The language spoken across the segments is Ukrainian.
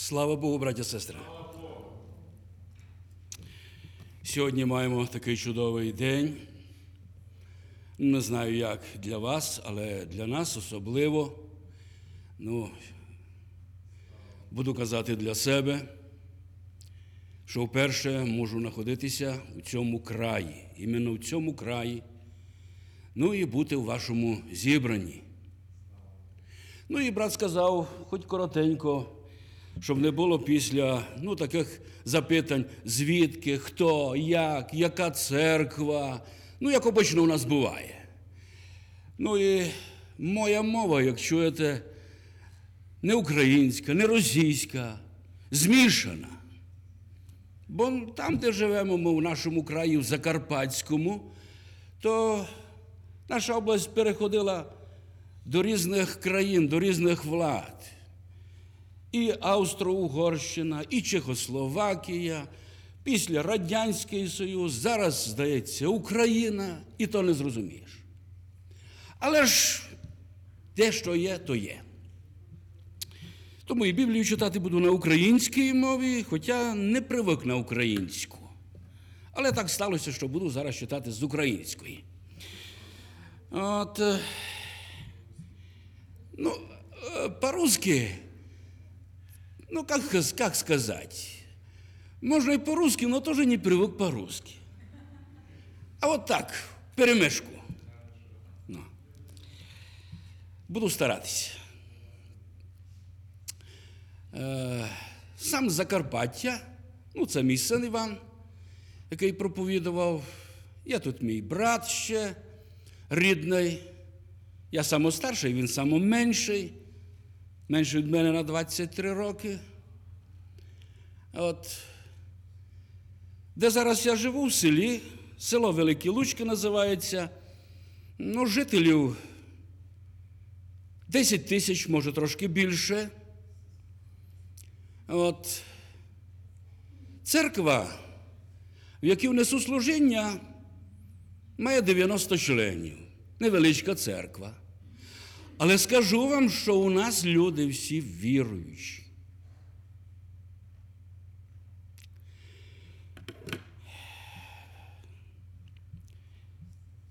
Слава Богу, браття сестри. Сьогодні маємо такий чудовий день. Не знаю, як для вас, але для нас особливо. Ну, буду казати для себе, що вперше можу знаходитися у цьому краї, іменно в цьому краї, ну і бути в вашому зібранні. Ну і брат сказав, хоч коротенько щоб не було після ну, таких запитань, звідки, хто, як, яка церква, ну, як обично у нас буває. Ну і моя мова, як чуєте, не українська, не російська, змішана. Бо там, де живемо ми в нашому краї, в Закарпатському, то наша область переходила до різних країн, до різних влад і Австро-Угорщина, і Чехословакія, після Радянський Союз, зараз, здається, Україна, і то не зрозумієш. Але ж те, що є, то є. Тому і Біблію читати буду на українській мові, хоча не привик на українську. Але так сталося, що буду зараз читати з української. От, е, ну, е, по-русски ну, как, как сказать, можно и по-русски, но тоже не привык по-русски. А вот так, перемешку. Ну. Буду старатися. Э, сам Закарпаття, ну це мій син Іван, який проповідував. Я тут мій брат ще рідний. Я самостарший, він самоменший менше від мене на 23 роки. От. Де зараз я живу в селі, село Великі Лучки називається. Ну, жителів 10 тисяч, може трошки більше. От. Церква, в якій внесу служіння, має 90 членів. Невеличка церква. Але скажу вам, що у нас люди всі віруючі.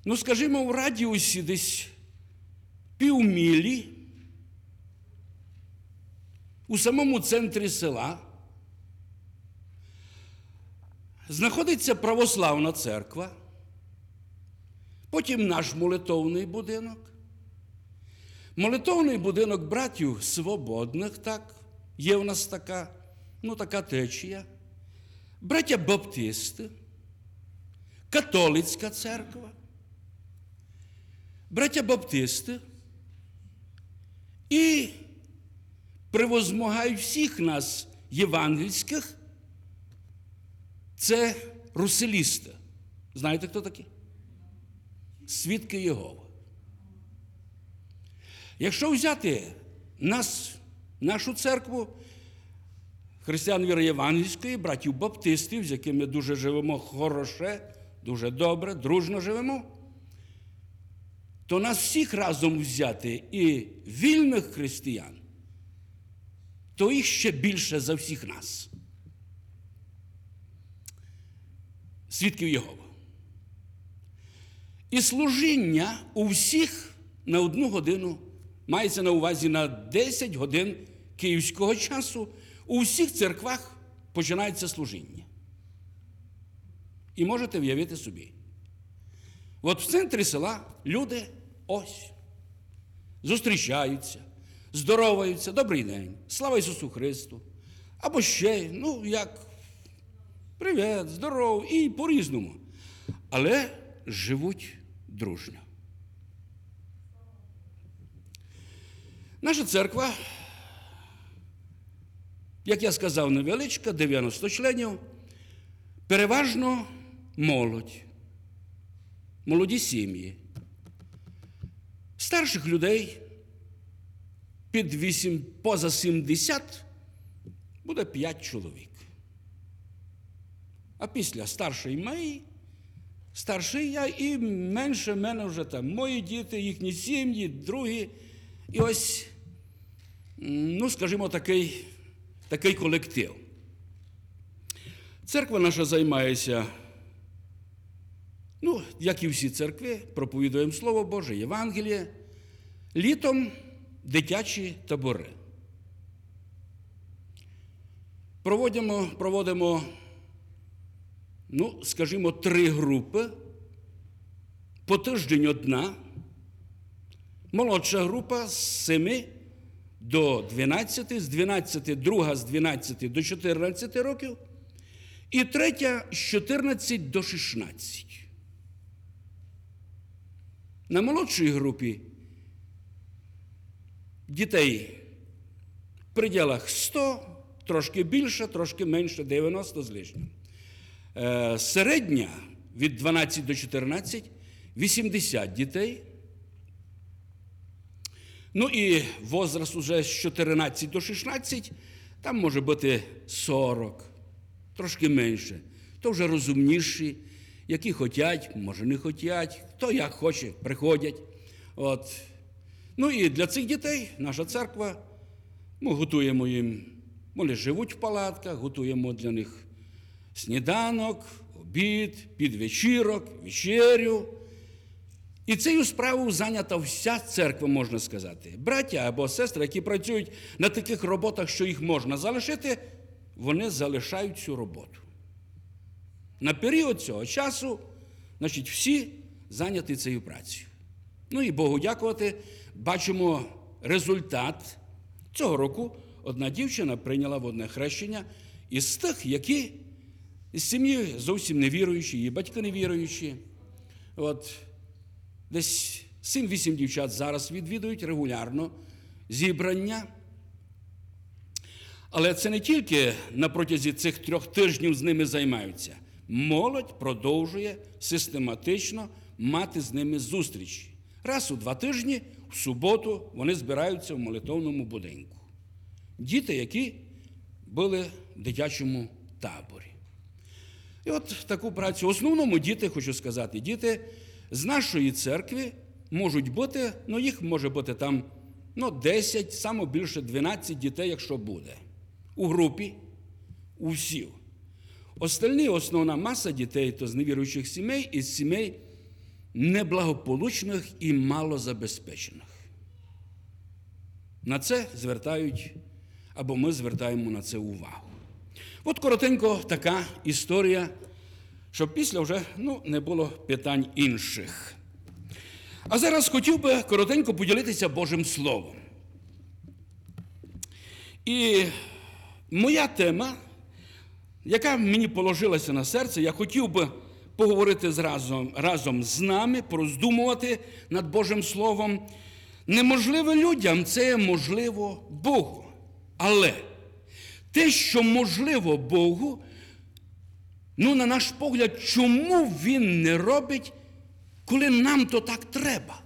Ну, скажімо, в радіусі десь півмілі, у самому центрі села знаходиться православна церква, потім наш молитовний будинок. Молитовний будинок братів свободних, так, є в нас така, ну така течія. братя Баптисти, католицька церква, браття Баптисти і превозмагають всіх нас, євангельських, це руселісти. Знаєте, хто такі? Свідки Єгова. Якщо взяти нас, нашу церкву, християн віри Євангельської, братів Баптистів, з якими дуже живемо хороше, дуже добре, дружно живемо, то нас всіх разом взяти і вільних християн, то їх ще більше за всіх нас. Свідків Єгова. І служіння у всіх на одну годину мається на увазі на 10 годин київського часу, у всіх церквах починається служіння. І можете уявити собі. От в центрі села люди ось зустрічаються, здороваються, добрий день, слава Ісусу Христу. Або ще, ну як, привіт, здоров, і по-різному. Але живуть дружньо. Наша церква, як я сказав, невеличка, 90 членів, переважно молодь, молоді сім'ї, старших людей під 8, поза 70 буде 5 чоловік. А після старший мій, старший я і менше мене вже там. Мої діти, їхні сім'ї, другі. І ось ну, скажімо, такий, такий колектив. Церква наша займається, ну, як і всі церкви, проповідуємо Слово Боже, Євангеліє, літом дитячі табори. Проводимо, проводимо, ну, скажімо, три групи. По тиждень одна, молодша група з семи до 12, з 12, друга з 12 до 14 років, і третя з 14 до 16. На молодшій групі дітей в приділах 100, трошки більше, трошки менше, 90 з лишнім. Е, середня від 12 до 14 80 дітей. Ну і возраст уже з 14 до 16, там може бути 40, трошки менше. То вже розумніші, які хотять, може не хотять, хто як хоче, приходять. От. Ну і для цих дітей наша церква, ми готуємо їм, вони живуть в палатках, готуємо для них сніданок, обід, підвечірок, вечерю. І цією справою зайнята вся церква, можна сказати. Браття або сестри, які працюють на таких роботах, що їх можна залишити, вони залишають цю роботу. На період цього часу, значить, всі зайняті цією працею. Ну і Богу дякувати, бачимо результат цього року. Одна дівчина прийняла водне хрещення із тих, які з сім'ї зовсім не віруючі, її батьки не віруючі. От Десь 7-8 дівчат зараз відвідують регулярно зібрання. Але це не тільки на протязі цих трьох тижнів з ними займаються. Молодь продовжує систематично мати з ними зустрічі. Раз у два тижні, в суботу, вони збираються в молитовному будинку. Діти, які були в дитячому таборі. І от таку працю. В основному діти, хочу сказати, діти. З нашої церкви можуть бути, ну їх може бути там ну, 10, саме більше 12 дітей, якщо буде. У групі, у всіх. Остальні основна маса дітей то з невіруючих сімей і з сімей неблагополучних і малозабезпечених. На це звертають або ми звертаємо на це увагу. От коротенько така історія щоб після вже ну, не було питань інших. А зараз хотів би коротенько поділитися Божим Словом. І моя тема, яка мені положилася на серце, я хотів би поговорити разом, разом з нами, пороздумувати над Божим Словом. Неможливо людям, це можливо Богу. Але те, що можливо Богу, Ну, на наш погляд, чому він не робить, коли нам то так треба?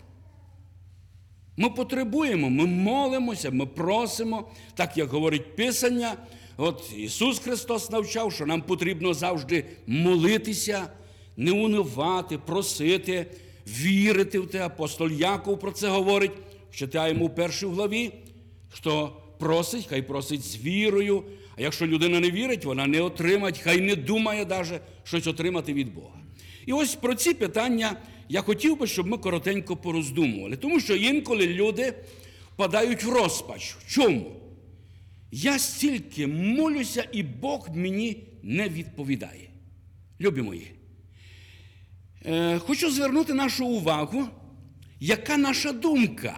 Ми потребуємо, ми молимося, ми просимо, так як говорить Писання. От Ісус Христос навчав, що нам потрібно завжди молитися, не унивати, просити, вірити в те. Апостол Яков про це говорить. Читаємо у першій главі, що просить, хай просить з вірою. А якщо людина не вірить, вона не отримає, хай не думає навіть щось отримати від Бога. І ось про ці питання я хотів би, щоб ми коротенько пороздумували, тому що інколи люди впадають в розпач. Чому? Я стільки молюся, і Бог мені не відповідає. Любі мої, е, хочу звернути нашу увагу, яка наша думка.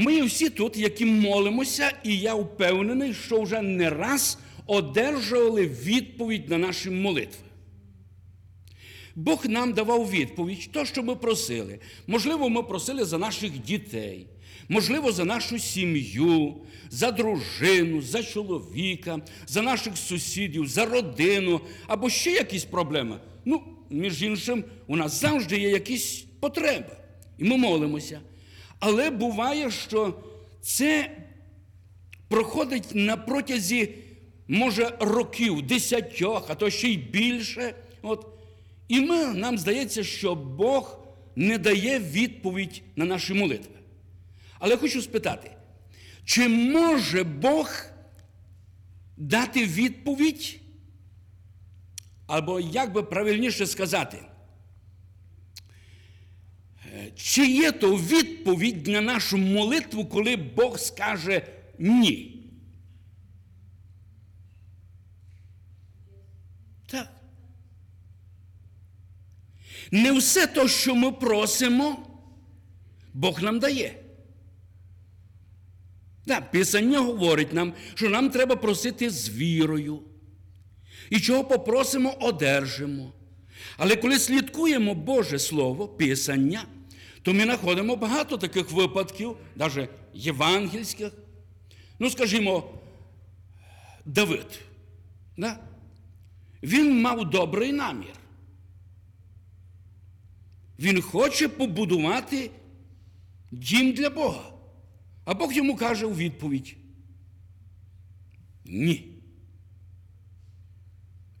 Ми всі тут, які молимося, і я впевнений, що вже не раз одержували відповідь на наші молитви. Бог нам давав відповідь, то, що ми просили. Можливо, ми просили за наших дітей, можливо, за нашу сім'ю, за дружину, за чоловіка, за наших сусідів, за родину або ще якісь проблеми. Ну, між іншим, у нас завжди є якісь потреби. І ми молимося. Але буває, що це проходить на протязі, може, років, десятьох, а то ще й більше. От. І ми, нам здається, що Бог не дає відповідь на наші молитви. Але хочу спитати, чи може Бог дати відповідь? Або як би правильніше сказати, чи є то відповідь на нашу молитву, коли Бог скаже ні? Так. Не все то, що ми просимо, Бог нам дає. Так, Писання говорить нам, що нам треба просити з вірою. І чого попросимо, одержимо. Але коли слідкуємо Боже Слово, Писання то ми знаходимо багато таких випадків, навіть євангельських. Ну, скажімо, Давид. Да? Він мав добрий намір. Він хоче побудувати дім для Бога. А Бог йому каже у відповідь. Ні.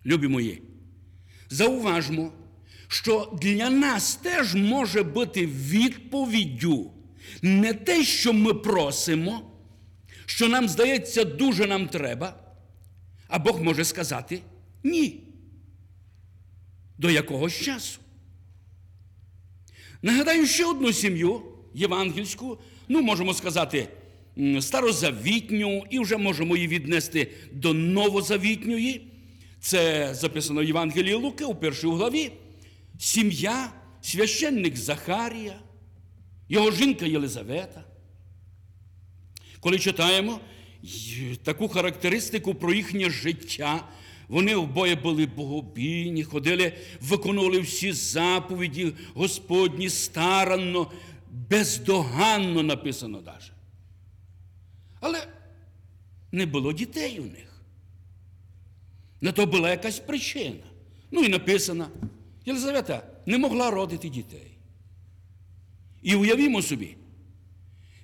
Любі мої, зауважмо, що для нас теж може бути відповіддю не те, що ми просимо, що нам здається, дуже нам треба, а Бог може сказати ні. До якогось часу. Нагадаю ще одну сім'ю євангельську, ну, можемо сказати, старозавітню, і вже можемо її віднести до новозавітньої. Це записано в Євангелії Луки у першій главі сім'я, священник Захарія, його жінка Єлизавета. Коли читаємо таку характеристику про їхнє життя, вони обоє були богобійні, ходили, виконували всі заповіді Господні старанно, бездоганно написано даже. Але не було дітей у них. На то була якась причина. Ну і написано. Єлизавета не могла родити дітей. І уявімо собі,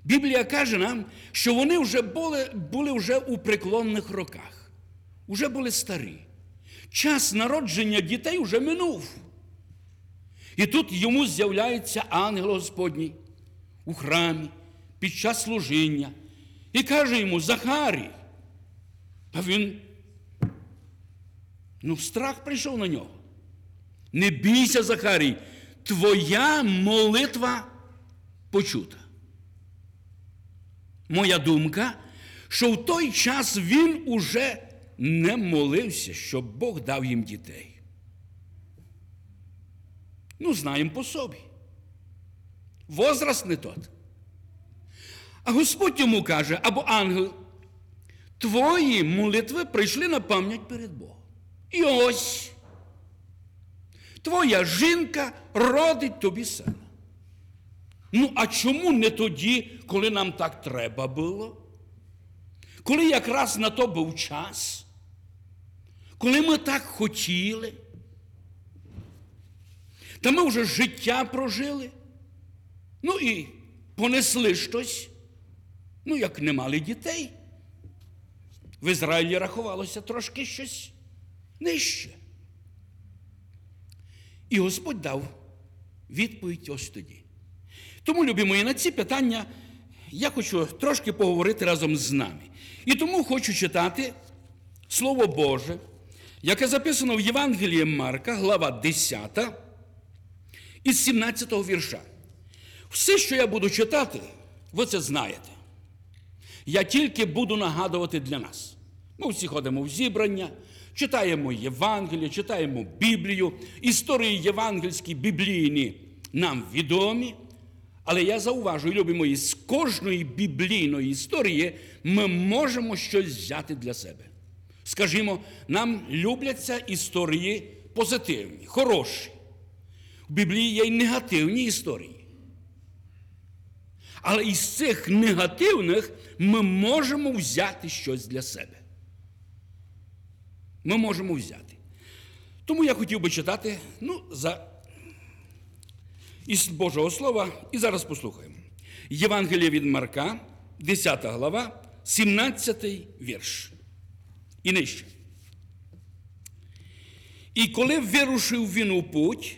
Біблія каже нам, що вони вже були були вже у преклонних роках, вже були старі. Час народження дітей вже минув. І тут йому з'являється ангел Господній у храмі під час служіння і каже йому Захарій. А він, ну, страх прийшов на нього. Не бійся, Захарій, твоя молитва почута. Моя думка, що в той час він уже не молився, щоб Бог дав їм дітей. Ну, знаємо по собі. Возраст не тот. А Господь йому каже, або ангел, твої молитви прийшли на пам'ять перед Богом. І ось твоя жінка родить тобі сина. Ну, а чому не тоді, коли нам так треба було? Коли якраз на то був час, коли ми так хотіли, та ми вже життя прожили, ну і понесли щось, ну, як не мали дітей. В Ізраїлі рахувалося трошки щось нижче. І Господь дав відповідь ось тоді. Тому, любі мої, на ці питання я хочу трошки поговорити разом з нами. І тому хочу читати Слово Боже, яке записано в Євангелії Марка, глава 10, із 17 вірша. Все, що я буду читати, ви це знаєте. Я тільки буду нагадувати для нас. Ми всі ходимо в зібрання, читаємо Євангеліє, читаємо Біблію. Історії євангельські біблійні нам відомі. Але я зауважую, любі мої, з кожної біблійної історії ми можемо щось взяти для себе. Скажімо, нам любляться історії позитивні, хороші. В Біблії є й негативні історії. Але із цих негативних ми можемо взяти щось для себе ми можемо взяти. Тому я хотів би читати ну, за, із Божого Слова, і зараз послухаємо. Євангеліє від Марка, 10 глава, 17 вірш. І нижче. І коли вирушив він у путь,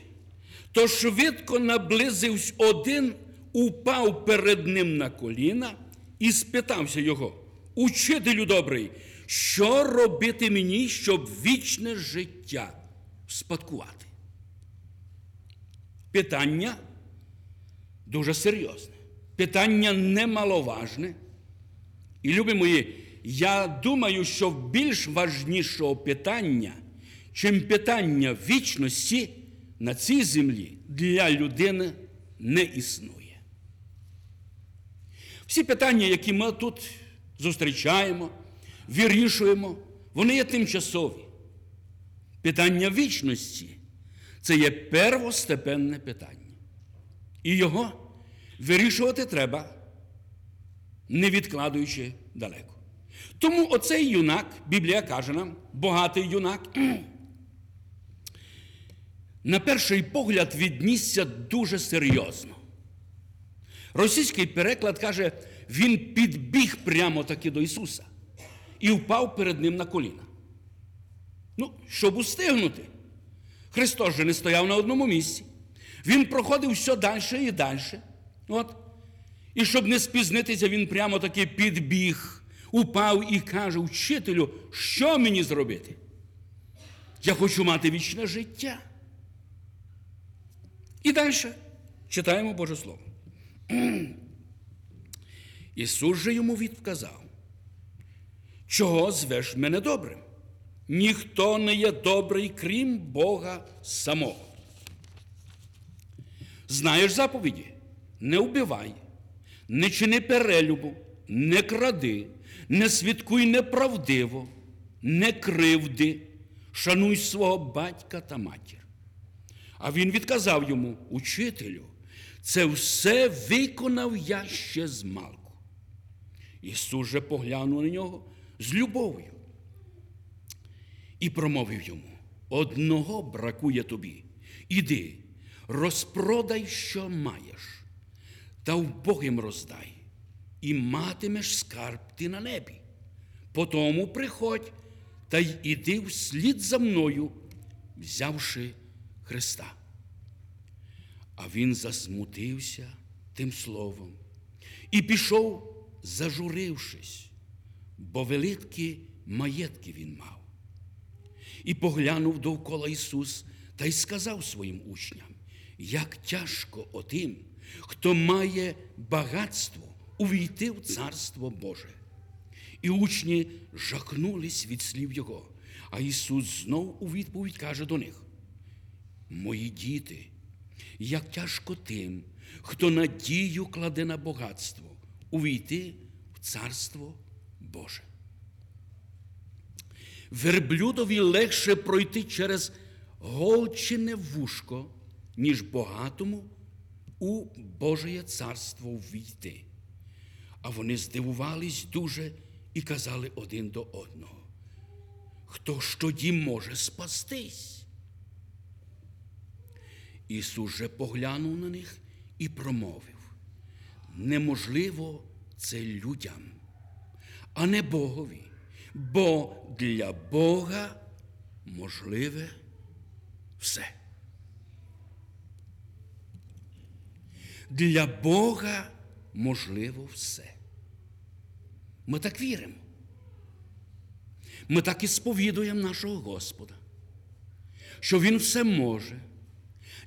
то швидко наблизився один, упав перед ним на коліна і спитався його: Учителю добрий, що робити мені, щоб вічне життя спадкувати? Питання дуже серйозне, питання немаловажне. І, любі мої, я думаю, що більш важнішого питання, чим питання вічності на цій землі для людини не існує. Всі питання, які ми тут зустрічаємо, вирішуємо, вони є тимчасові. Питання вічності це є первостепенне питання. І його вирішувати треба, не відкладуючи далеко. Тому оцей юнак, Біблія каже нам, богатий юнак, на перший погляд віднісся дуже серйозно. Російський переклад каже, він підбіг прямо таки до Ісуса і впав перед ним на коліна. Ну, щоб устигнути. Христос же не стояв на одному місці. Він проходив все далі і далі. От. І щоб не спізнитися, він прямо таки підбіг, упав і каже: Вчителю, що мені зробити? Я хочу мати вічне життя. І далі читаємо Боже Слово. Ісус же йому відказав чого звеш мене добрим? Ніхто не є добрий, крім Бога самого. Знаєш заповіді? Не вбивай, не чини перелюбу, не кради, не свідкуй неправдиво, не кривди, шануй свого батька та матір. А він відказав йому, учителю, це все виконав я ще з малку. Ісус же поглянув на нього з любов'ю. І промовив йому: одного бракує тобі. Іди, розпродай, що маєш, та вбогим роздай, і матимеш скарб ти на небі. Потому приходь та й іди вслід за мною, взявши Христа. А він засмутився тим словом і пішов, зажурившись бо великі маєтки він мав. І поглянув довкола Ісус та й сказав своїм учням, як тяжко отим, хто має багатство увійти в Царство Боже. І учні жахнулись від слів Його, а Ісус знов у відповідь каже до них: Мої діти, як тяжко тим, хто надію кладе на багатство, увійти в Царство Боже. Боже. Верблюдові легше пройти через голчине вушко, ніж багатому у Божеє царство війти. А вони здивувались дуже і казали один до одного. Хто ж тоді може спастись? Ісус же поглянув на них і промовив: неможливо це людям а не Богові. Бо для Бога можливе все. Для Бога можливо все. Ми так віримо. Ми так і сповідуємо нашого Господа, що Він все може.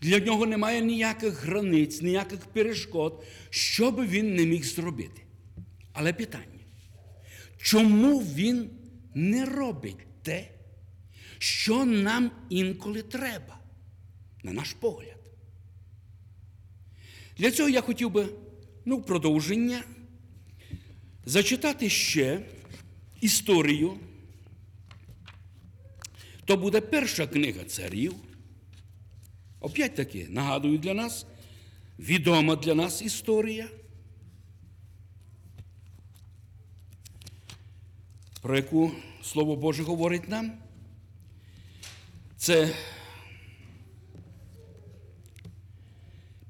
Для нього немає ніяких границь, ніяких перешкод, що би він не міг зробити. Але питання. Чому він не робить те, що нам інколи треба, на наш погляд? Для цього я хотів би, ну, продовження, зачитати ще історію. То буде перша книга царів. Опять таки, нагадую для нас, відома для нас історія. про яку Слово Боже говорить нам. Це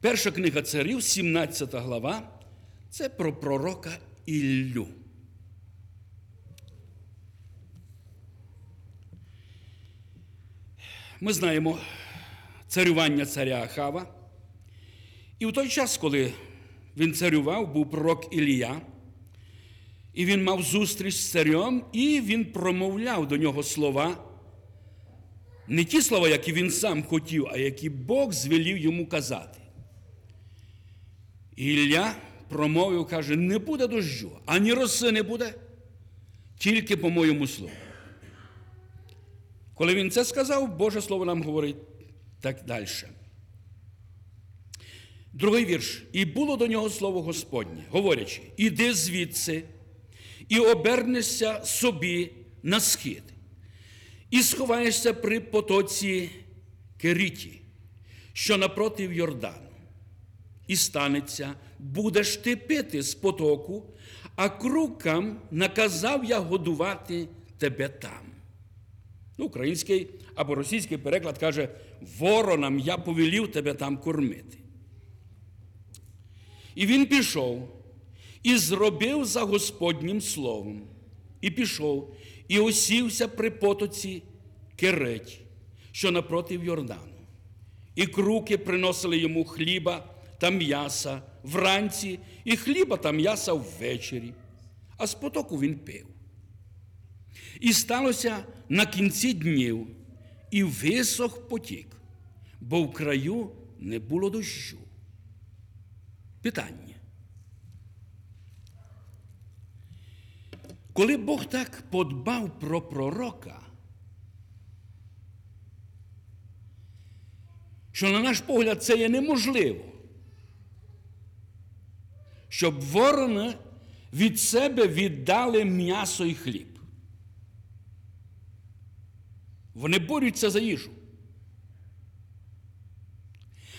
перша книга царів, 17 глава, це про пророка Іллю. Ми знаємо царювання царя Ахава. І в той час, коли він царював, був пророк Ілія. І він мав зустріч з царем, і він промовляв до нього слова. Не ті слова, які він сам хотів, а які Бог звелів йому казати. Ілля промовив, каже, не буде дощу, ані роси не буде, тільки по моєму слову. Коли він це сказав, Боже Слово нам говорить так далі. Другий вірш. І було до нього слово Господнє, говорячи, іди звідси і обернешся собі на схід, і сховаєшся при потоці Керіті, що напроти Йордану. І станеться, будеш ти пити з потоку, а крукам наказав я годувати тебе там. Ну, український або російський переклад каже: воронам я повелів тебе там кормити. І він пішов і зробив за Господнім словом, і пішов, і осівся при потоці Кереть, що напротив Йордану. І круки приносили йому хліба та м'яса вранці, і хліба та м'яса ввечері, а з потоку він пив. І сталося на кінці днів, і висох потік, бо в краю не було дощу. Питання. Коли Бог так подбав про пророка, що, на наш погляд, це є неможливо, щоб ворони від себе віддали м'ясо і хліб. Вони борються за їжу.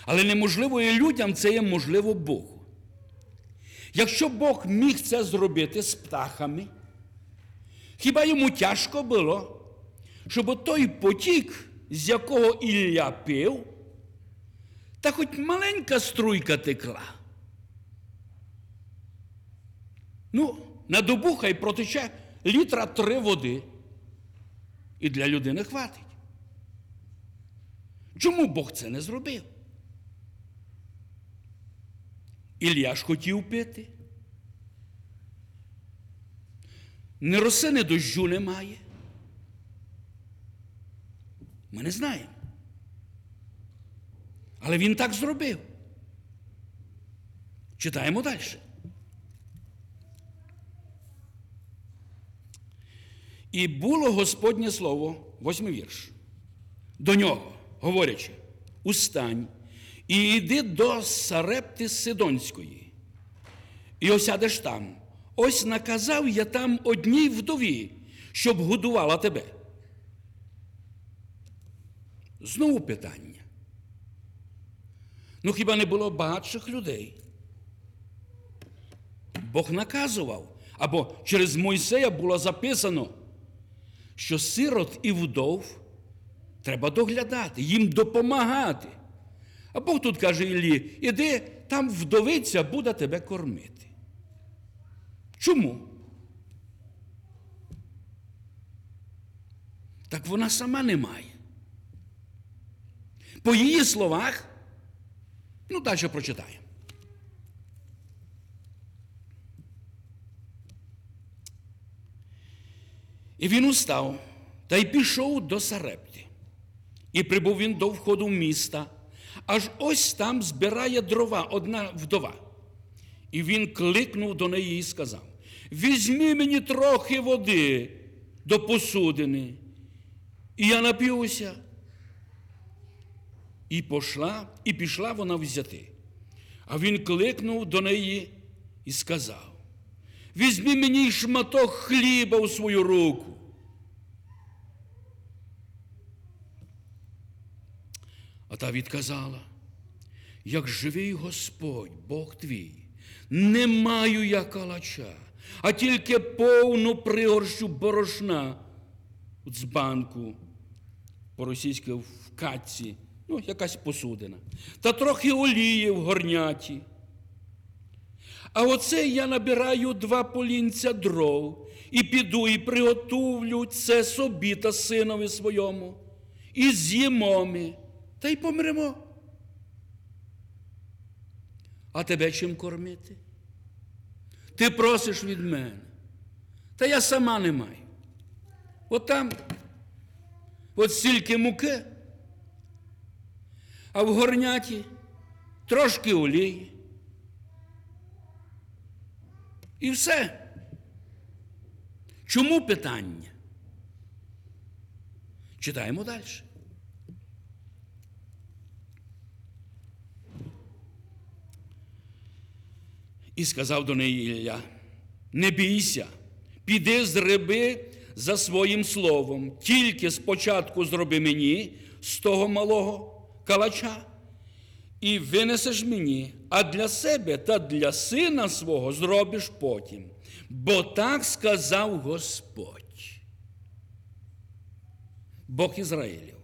Але неможливо і людям це є можливо Богу. Якщо Бог міг це зробити з птахами, Хіба йому тяжко було, щоб той потік, з якого Ілля пив, та хоч маленька струйка текла. Ну, на добу хай протече літра три води. І для людини хватить. Чому Бог це не зробив? Ілля ж хотів пити. Не роси, ні дощу немає. Ми не знаємо. Але він так зробив. Читаємо далі. І було Господнє слово, восьмий вірш, до нього, говорячи, устань і йди до Сарепти Сидонської, і осядеш там. Ось наказав я там одній вдові, щоб годувала тебе. Знову питання. Ну хіба не було багатших людей? Бог наказував, або через Мойсея було записано, що сирот і вдов треба доглядати, їм допомагати. А Бог тут каже Іллі, іди, там вдовиця буде тебе кормити. Чому? Так вона сама не має. По її словах, ну далі прочитаємо. І він устав та й пішов до Сарепти. І прибув він до входу міста, аж ось там збирає дрова одна вдова. І він кликнув до неї і сказав: візьми мені трохи води до посудини, і я нап'юся. І пошла, і пішла вона взяти. А він кликнув до неї і сказав: візьми мені шматок хліба у свою руку. А та відказала, як живий Господь, Бог твій, не маю я калача а тільки повну пригорщу борошна з банку, по-російськи в катці, ну, якась посудина, та трохи олії в горняті. А оце я набираю два полінця дров і піду, і приготовлю це собі та синові своєму, і з'їмо ми, та й помремо. А тебе чим кормити? Ти просиш від мене. Та я сама не маю. От там, от стільки муки, а в горняті трошки олії. І все. Чому питання? Читаємо далі. І сказав до неї Ілля, не бійся, піди зриби за своїм словом, тільки спочатку зроби мені з того малого калача, і винесеш мені, а для себе та для сина свого зробиш потім. Бо так сказав Господь, Бог Ізраїлів.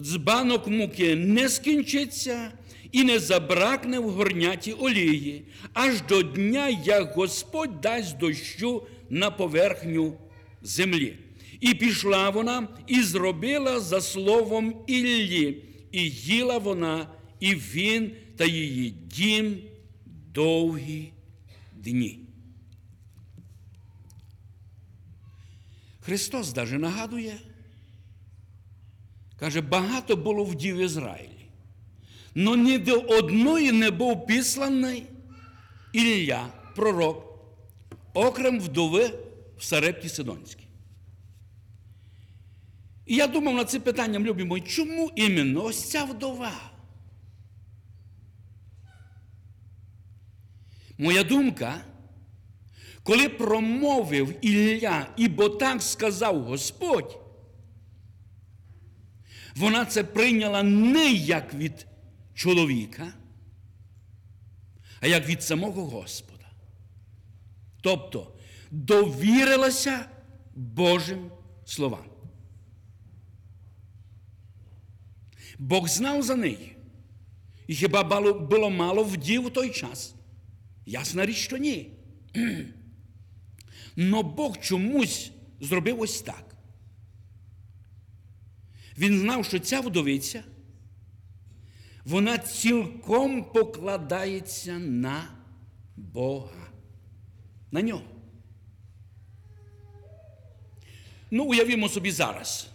Дзбанок муки не скінчиться і не забракне в горняті олії, аж до дня, як Господь дасть дощу на поверхню землі. І пішла вона, і зробила за словом Іллі, і їла вона, і він та її дім довгі дні. Христос даже нагадує, каже, багато було вдів Ізраїля но ні до одної не був післаний Ілля, пророк, окрім вдови в Сарепті Сидонській. І я думав над цим питанням, любі мої, чому іменно ось ця вдова? Моя думка, коли промовив Ілля, ібо так сказав Господь, вона це прийняла не як від чоловіка, а як від самого Господа. Тобто довірилася Божим словам. Бог знав за неї. І хіба було мало вдів у той час? Ясна річ, що ні. Но Бог чомусь зробив ось так. Він знав, що ця вдовиця вона цілком покладається на Бога, на нього. Ну, уявімо собі зараз.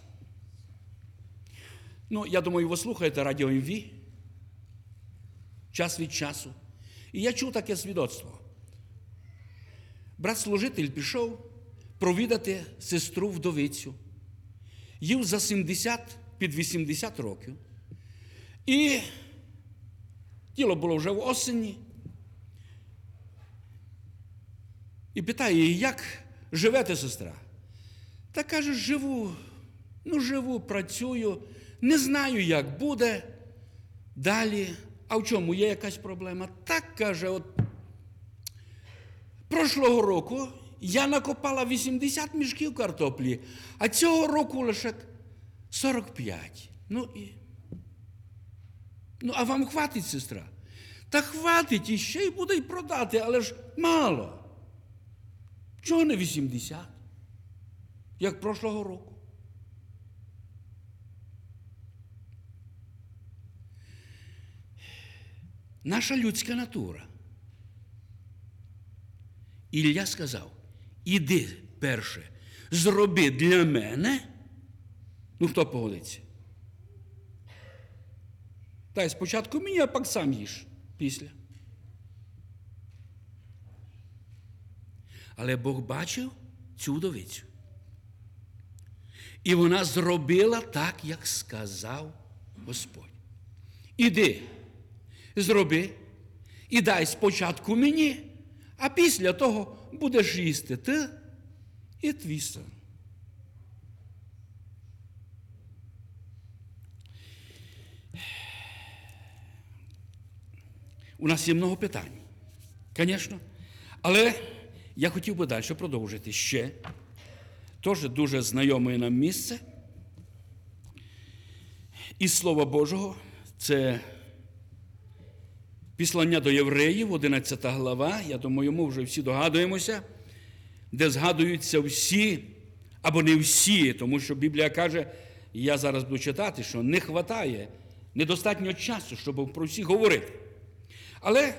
Ну, я думаю, ви слухаєте радіо МВ час від часу. І я чув таке свідоцтво. Брат служитель пішов провідати сестру вдовицю. Їв за 70 під 80 років. І тіло було вже в осені. І питає її, як живете, сестра? Та каже, живу, ну живу, працюю, не знаю, як буде. Далі. А в чому є якась проблема? Так каже, от прошлого року я накопала 80 мішків картоплі, а цього року лише 45. Ну і Ну, а вам хватить, сестра? Та хватить і ще й буде й продати, але ж мало. Чого не 80? Як прошлого року. Наша людська натура. Ілля сказав: іди перше, зроби для мене, ну хто погодиться? Дай спочатку мені, а пак сам їж після. Але Бог бачив цю довицю. І вона зробила так, як сказав Господь. Іди, зроби і дай спочатку мені, а після того будеш їсти ти і твій син. У нас є много питань, звісно. Але я хотів би далі продовжити ще теж дуже знайоме нам місце. І Слова Божого, це післання до євреїв, 11 глава, я думаю, ми вже всі догадуємося, де згадуються всі, або не всі, тому що Біблія каже, я зараз буду читати, що не вистачає недостатньо часу, щоб про всіх говорити. Але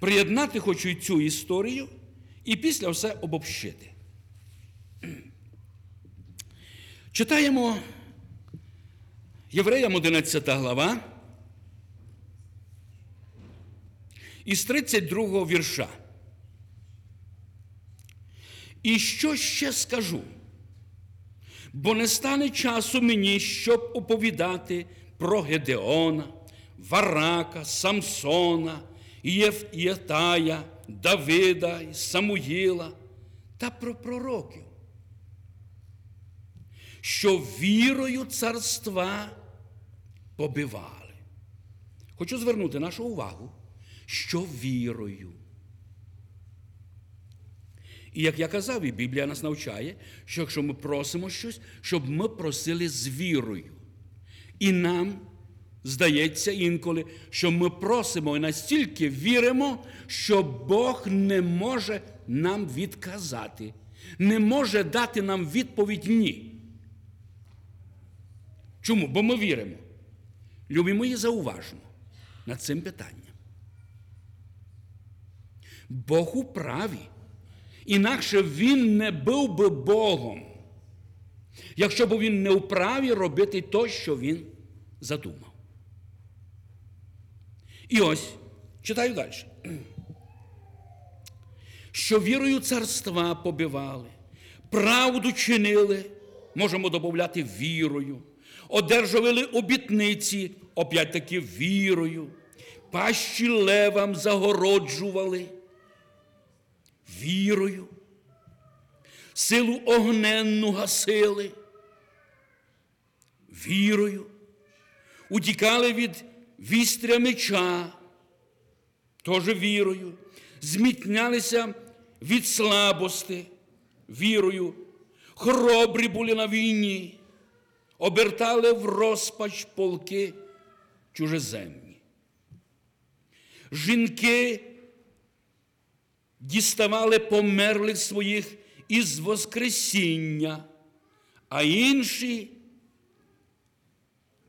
приєднати хочу і цю історію і після все обобщити. Читаємо Євреям 11 глава. Із 32 вірша. І що ще скажу? Бо не стане часу мені, щоб оповідати про Гедеона. Варака, Самсона, Єфтая, Давида, Самуїла та про пророків, що вірою царства побивали. Хочу звернути нашу увагу, що вірою. І як я казав, і Біблія нас навчає, що якщо ми просимо щось, щоб ми просили з вірою. І нам Здається інколи, що ми просимо і настільки віримо, що Бог не може нам відказати, не може дати нам відповідь ні. Чому? Бо ми віримо. Любі мої, зауважимо над цим питанням. Бог у праві. Інакше він не був би Богом, якщо б він не у праві робити то, що він задумав. І ось читаю далі. Що вірою царства побивали, правду чинили, можемо додати вірою, одержували обітниці, опять таки вірою, пащі левам загороджували вірою, силу огненну гасили, вірою, утікали від вістря меча, теж вірою, змітнялися від слабости, вірою, хоробрі були на війні, обертали в розпач полки чужеземні. Жінки діставали померлих своїх із Воскресіння, а інші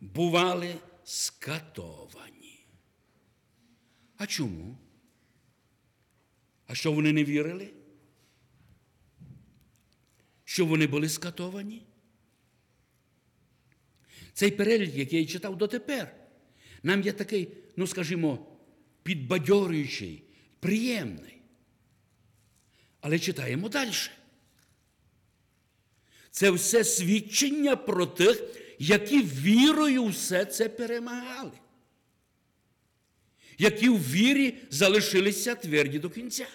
бували скато. А чому? А що вони не вірили? Що вони були скатовані? Цей перелік, який я читав дотепер, нам є такий, ну скажімо, підбадьорюючий, приємний. Але читаємо далі. Це все свідчення про тих, які вірою все це перемагали які в вірі залишилися тверді до кінця.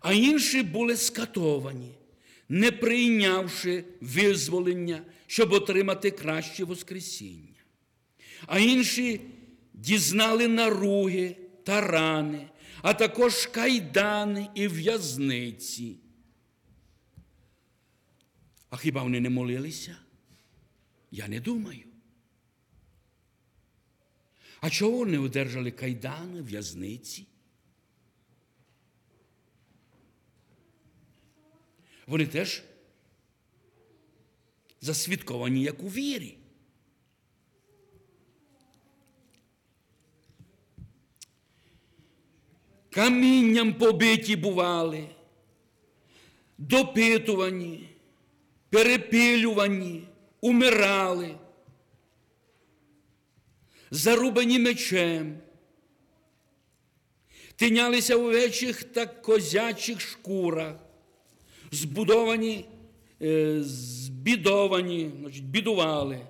А інші були скатовані, не прийнявши визволення, щоб отримати краще Воскресіння. А інші дізнали наруги та рани, а також кайдани і в'язниці. А хіба вони не молилися? Я не думаю. А чого не одержали кайдани, в'язниці? Вони теж засвідковані як у вірі. Камінням побиті бували, допитувані, перепилювані умирали, зарубані мечем, тинялися у вечих та козячих шкурах, збудовані, е, збідовані, значить, бідували,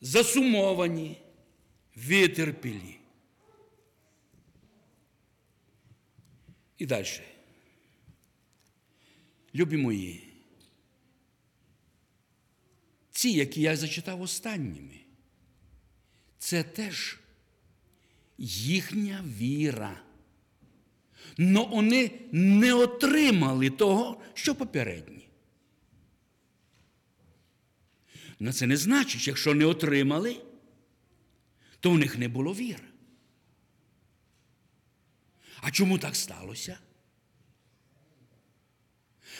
засумовані, витерпілі. І далі. Любі мої ці, які я зачитав останніми. Це теж їхня віра. Но вони не отримали того, що попередні. Но це не значить, якщо не отримали, то у них не було віри. А чому так сталося?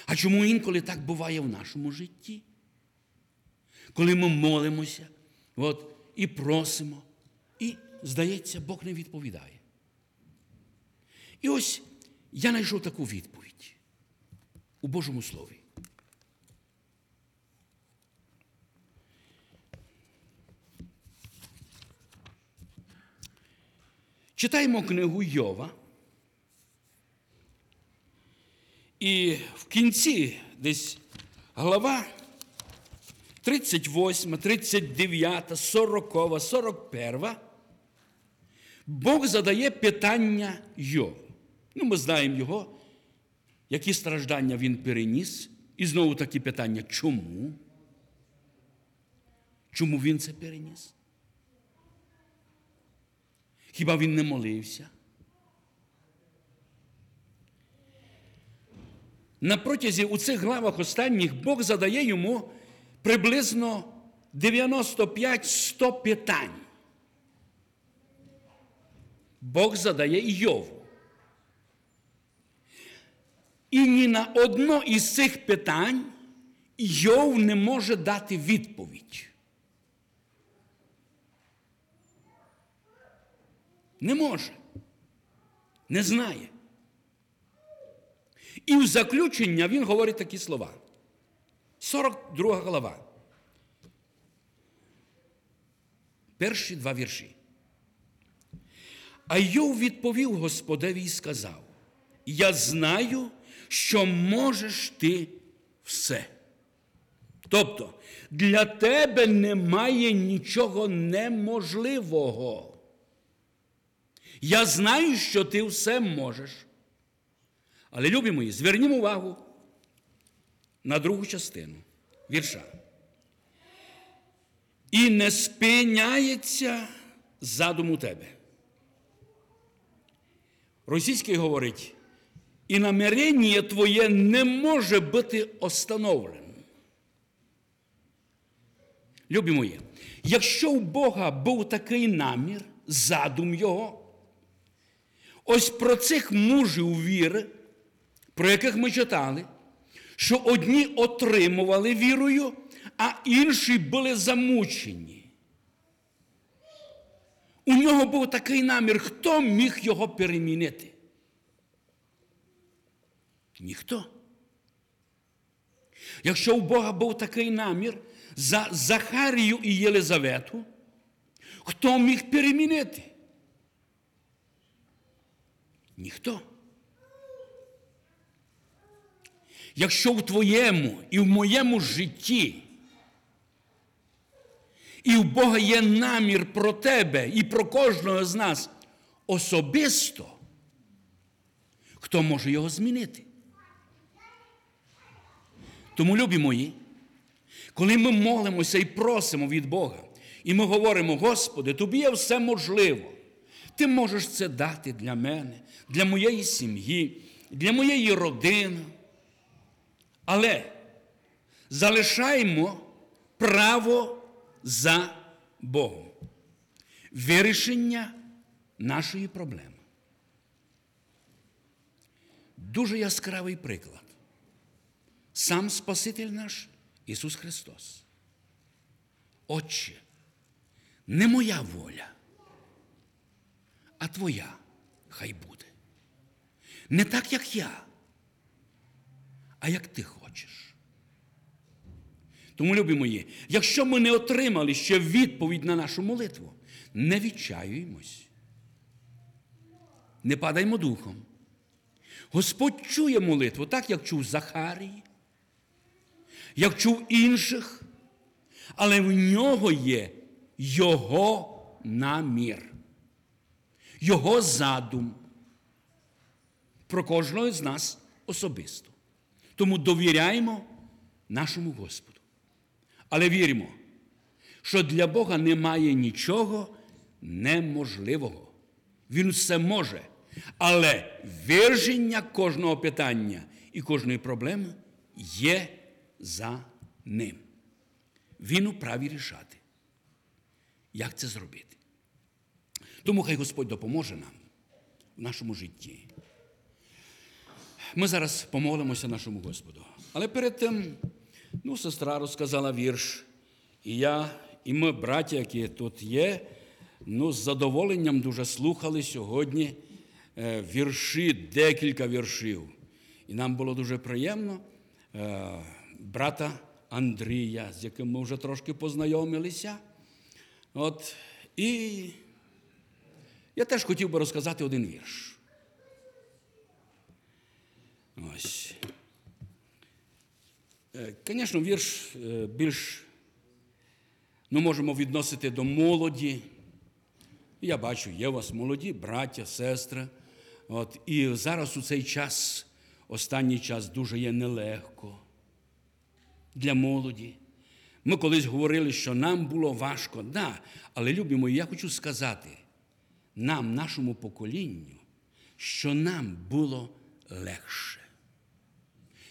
А чому інколи так буває в нашому житті? коли ми молимося от, і просимо, і, здається, Бог не відповідає. І ось я знайшов таку відповідь у Божому Слові. Читаємо книгу Йова. І в кінці десь глава. 38, 39, 40, 41. Бог задає питання Йову. Ну, ми знаємо його, які страждання він переніс. І знову такі питання, чому? Чому він це переніс? Хіба він не молився? На протязі у цих главах останніх Бог задає йому приблизно 95-100 питань. Бог задає Йову. І ні на одно із цих питань Йов не може дати відповідь. Не може. Не знає. І в заключення він говорить такі слова. 42 глава. Перші два вірші. А Йов відповів Господеві і сказав: Я знаю, що можеш ти все. Тобто, для тебе немає нічого неможливого. Я знаю, що ти все можеш. Але, любі мої, звернімо увагу на другу частину вірша. І не спиняється задум у тебе. Російський говорить, і намірення твоє не може бути остановлено. Любі мої, якщо у Бога був такий намір, задум Його, ось про цих мужів віри, про яких ми читали, що одні отримували вірою, а інші були замучені. У нього був такий намір, хто міг його перемінити? Ніхто. Якщо у Бога був такий намір за Захарію і Єлизавету, хто міг перемінити? Ніхто. якщо в твоєму і в моєму житті, і в Бога є намір про тебе і про кожного з нас особисто, хто може його змінити? Тому, любі мої, коли ми молимося і просимо від Бога, і ми говоримо, Господи, тобі є все можливо. Ти можеш це дати для мене, для моєї сім'ї, для моєї родини, але залишаємо право за Богом. Вирішення нашої проблеми. Дуже яскравий приклад. Сам Спаситель наш Ісус Христос. Отче, не моя воля, а Твоя хай буде. Не так, як я, а як ти хочеш. Тому, любі мої, якщо ми не отримали ще відповідь на нашу молитву, не відчаюємось, не падаймо духом. Господь чує молитву, так як чув Захарій, як чув інших, але в нього є його намір, його задум про кожного з нас особисто. Тому довіряємо нашому Господу. Але віримо, що для Бога немає нічого неможливого. Він все може. Але вирішення кожного питання і кожної проблеми є за ним. Він у праві рішати. Як це зробити? Тому хай Господь допоможе нам в нашому житті. Ми зараз помолимося нашому Господу. Але перед тим, ну, сестра розказала вірш. І я, і ми, браття, які тут є, ну, з задоволенням дуже слухали сьогодні е, вірші, декілька віршів. І нам було дуже приємно е, брата Андрія, з яким ми вже трошки познайомилися. От, І я теж хотів би розказати один вірш. Ось. Звісно, е, вірш е, більш ми можемо відносити до молоді. Я бачу, є у вас молоді, браття, сестри. От, І зараз у цей час, останній час, дуже є нелегко для молоді. Ми колись говорили, що нам було важко, да, але любі мої, я хочу сказати нам, нашому поколінню, що нам було легше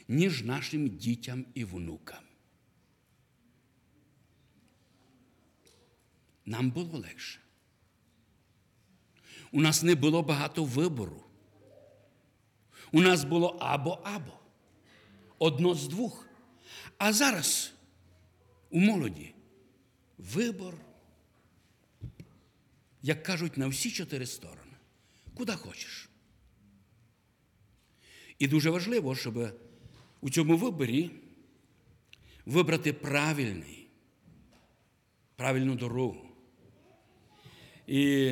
ніж нашим дітям і внукам. Нам було легше. У нас не було багато вибору. У нас було або або. Одно з двох. А зараз у молоді вибор, як кажуть, на всі чотири сторони. Куди хочеш. І дуже важливо, щоб у цьому виборі вибрати правильний, правильну дорогу. І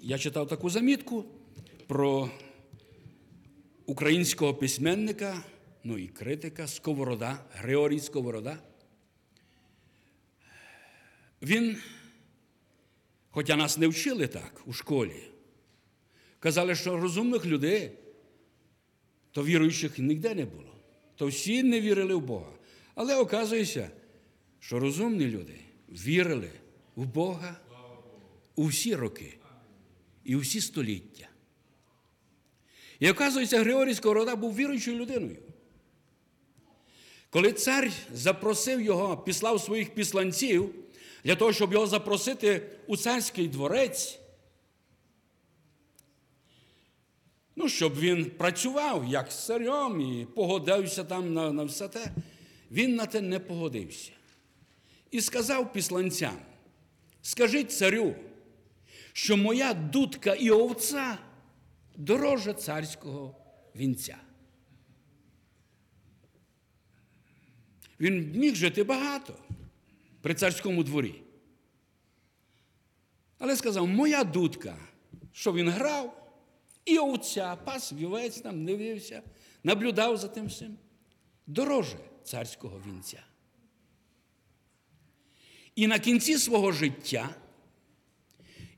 я читав таку замітку про українського письменника, ну і критика Сковорода, Григорій Сковорода. Він, хоча нас не вчили так у школі, казали, що розумних людей, то віруючих ніде не було то всі не вірили в Бога. Але оказується, що розумні люди вірили в Бога у всі роки і у всі століття. І оказується, Григорій Сковорода був віруючою людиною. Коли цар запросив його, післав своїх післанців для того, щоб його запросити у царський дворець, Ну, щоб він працював як з царем і погодився там на, на все те. Він на те не погодився. І сказав післанцям: скажіть царю, що моя дудка і овця дороже царського вінця. Він міг жити багато при царському дворі. Але сказав, моя дудка, що він грав. І овця пас вівець там не наблюдав за тим всім. Дороже царського вінця. І на кінці свого життя,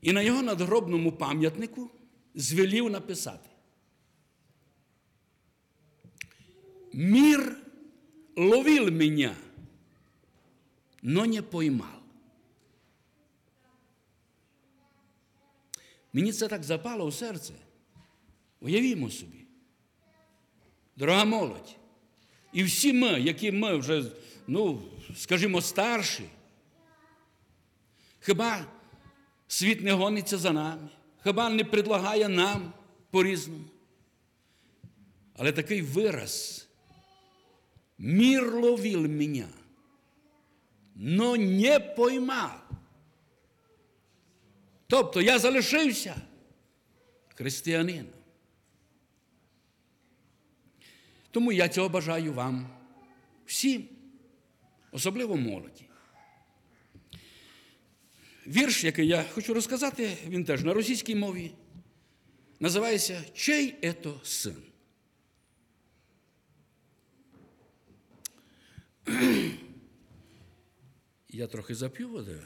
і на його надгробному пам'ятнику звелів написати. Мір ловил мене, но не поймав. Мені це так запало у серце. Уявімо собі. Дорога молодь. І всі ми, які ми вже, ну, скажімо, старші, хіба світ не гониться за нами, хіба не предлагає нам по-різному. Але такий вираз мір ловив мене, но не поймав. Тобто я залишився християнином. Тому я цього бажаю вам всім, особливо молоді. Вірш, який я хочу розказати, він теж на російській мові, називається Чей ето син? Я трохи зап'ю води.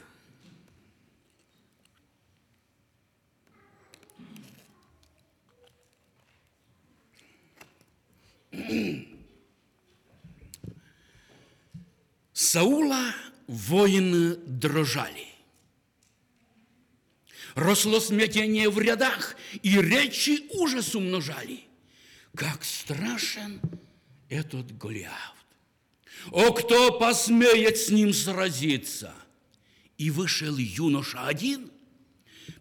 Саула воины дрожали. Росло смятение в рядах, и речи ужас умножали. Как страшен этот Голиаф! О, кто посмеет с ним сразиться? И вышел юноша один.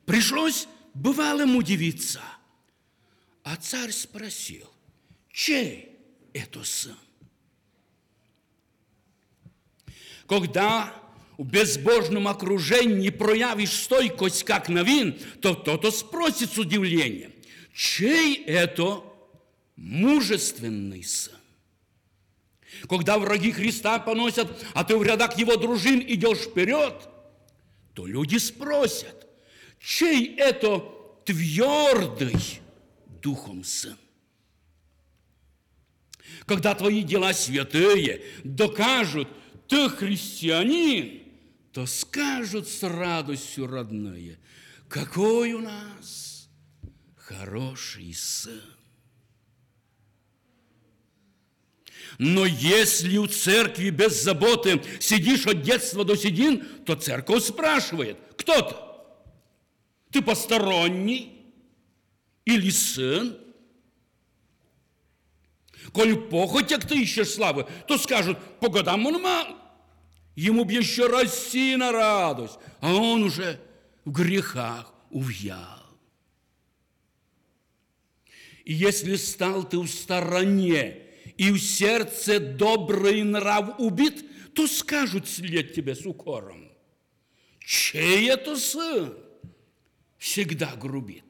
Пришлось бывалым удивиться. А царь спросил, чей это сын? Когда в безбожном окружении проявишь стойкость, как на вин, то кто-то спросит с удивлением, чей это мужественный сын? Когда враги Христа поносят, а ты в рядах его дружин идешь вперед, то люди спросят, чей это твердый духом сын? Когда твои дела святые докажут, ты христианин, то скажут с радостью родные, какой у нас хороший сын. Но если у церкви без заботы сидишь от детства до седин, то церковь спрашивает, кто ты? Ты посторонний или сын? Коль похоть, як ти іщеш слави, то скажут: по годам он мал. Ему б еще расти на радость, а он уже в грехах увял. И если стал ты в стороне, и в сердце добрый нрав убит, то скажут след тебе с укором. Чей это сын? Всегда грубит.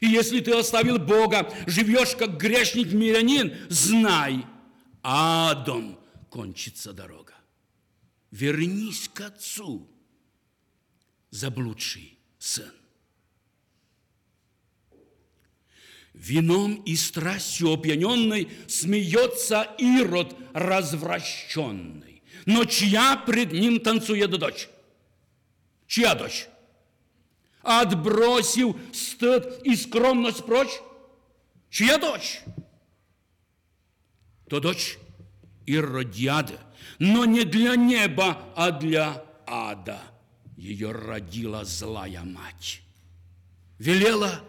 И если ты оставил Бога, живешь как грешник-мирянин, знай, адом кончится дорога. Вернись к Отцу, заблудший сын. Вином и страстью опьяненной смеется Ирод развращенный. Но чья пред ним танцует дочь? Чья дочь? отбросив стыд и скромность прочь. Чья дочь? То дочь Иродиады, но не для неба, а для ада. Ее родила злая мать. Велела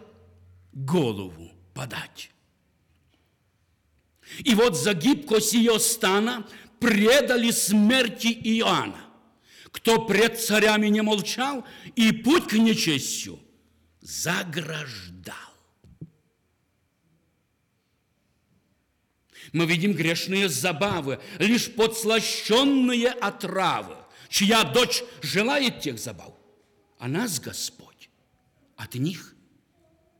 голову подать. И вот за гибкость ее стана предали смерти Иоанна кто пред царями не молчал и путь к нечестью заграждал. Мы видим грешные забавы, лишь подслащенные отравы, чья дочь желает тех забав, а нас Господь от них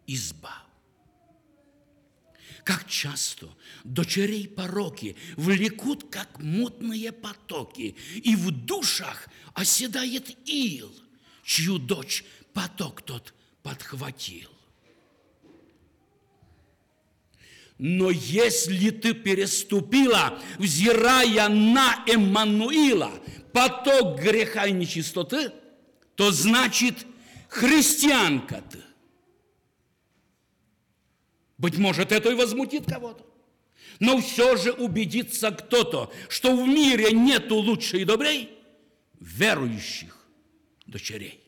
избав. Как часто дочерей пороки влекут, как мутные потоки, и в душах оседает ил, чью дочь поток тот подхватил. Но если ты переступила, взирая на Эммануила, поток греха и нечистоты, то значит христианка ты. Быть может, это и возмутит кого-то. Но все же убедится кто-то, что в мире нету лучше и добрей – верующих дочерей.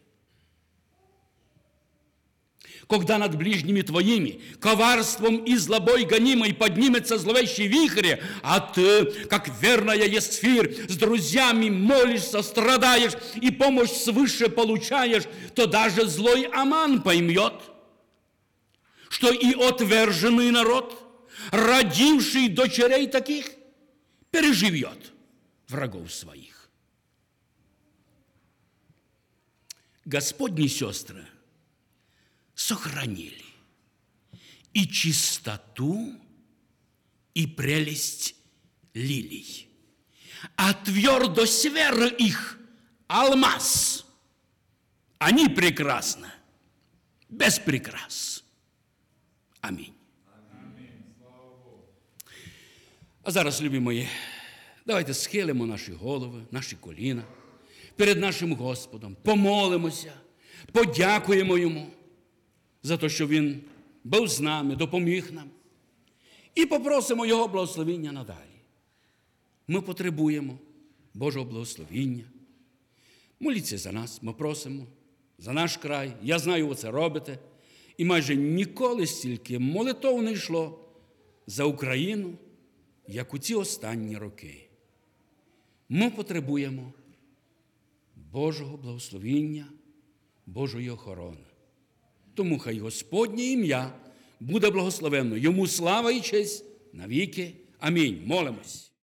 Когда над ближними твоими коварством и злобой гонимой поднимется зловещий вихрь, а ты, как верная Есфир, с друзьями молишься, страдаешь и помощь свыше получаешь, то даже злой Аман поймет, что и отверженный народ, родивший дочерей таких, переживет врагов своих. Господни сестры сохранили и чистоту, и прелесть лилий, а твердость веры их – алмаз. Они прекрасны, без прикрас. Аминь. А зараз, любимые, давайте схилимо наші голови, наши коліна – перед нашим Господом, помолимося, подякуємо Йому за те, що Він був з нами, допоміг нам. І попросимо Його благословіння надалі. Ми потребуємо Божого благословіння. Моліться за нас, ми просимо, за наш край. Я знаю, ви це робите. І майже ніколи стільки молитов не йшло за Україну, як у ці останні роки. Ми потребуємо Божого благословіння, Божої охорони. Тому хай Господнє ім'я буде благословенно. Йому слава і честь навіки. Амінь. Молимось.